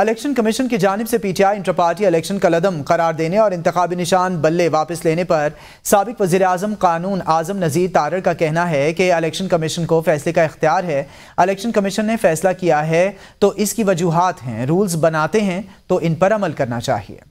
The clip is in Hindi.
इलेक्शन कमीशन की जानब से पीटीआई इंटर पार्टी इलेक्शन का लदम करार देने और इंतबी निशान बल्ले वापस लेने पर सबक वजी अजम कानून आजम नज़ीर तारड़ का कहना है कि इलेक्शन कमीशन को फैसले का इख्तियार है इलेक्शन कमीशन ने फैसला किया है तो इसकी वजूहत हैं रूल्स बनाते हैं तो इन पर अमल करना चाहिए